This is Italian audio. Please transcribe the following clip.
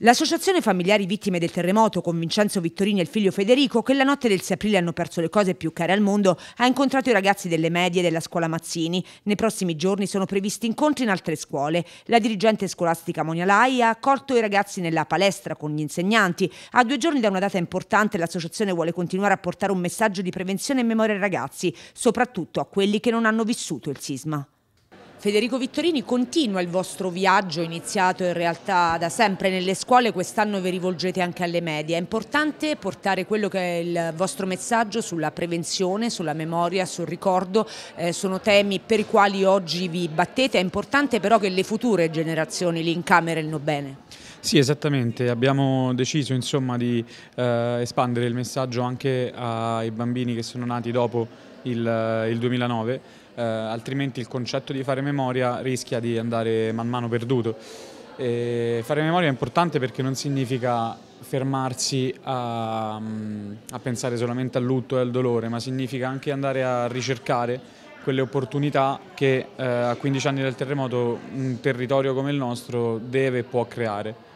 L'associazione familiari vittime del terremoto con Vincenzo Vittorini e il figlio Federico, che la notte del 6 aprile hanno perso le cose più care al mondo, ha incontrato i ragazzi delle medie della scuola Mazzini. Nei prossimi giorni sono previsti incontri in altre scuole. La dirigente scolastica Monialai ha accolto i ragazzi nella palestra con gli insegnanti. A due giorni da una data importante l'associazione vuole continuare a portare un messaggio di prevenzione e memoria ai ragazzi, soprattutto a quelli che non hanno vissuto il sisma. Federico Vittorini continua il vostro viaggio iniziato in realtà da sempre nelle scuole, quest'anno vi rivolgete anche alle medie. È importante portare quello che è il vostro messaggio sulla prevenzione, sulla memoria, sul ricordo, eh, sono temi per i quali oggi vi battete, è importante però che le future generazioni li incamerino bene. Sì, esattamente. Abbiamo deciso insomma, di eh, espandere il messaggio anche ai bambini che sono nati dopo il, eh, il 2009, eh, altrimenti il concetto di fare memoria rischia di andare man mano perduto. E fare memoria è importante perché non significa fermarsi a, mm, a pensare solamente al lutto e al dolore, ma significa anche andare a ricercare quelle opportunità che eh, a 15 anni dal terremoto un territorio come il nostro deve e può creare.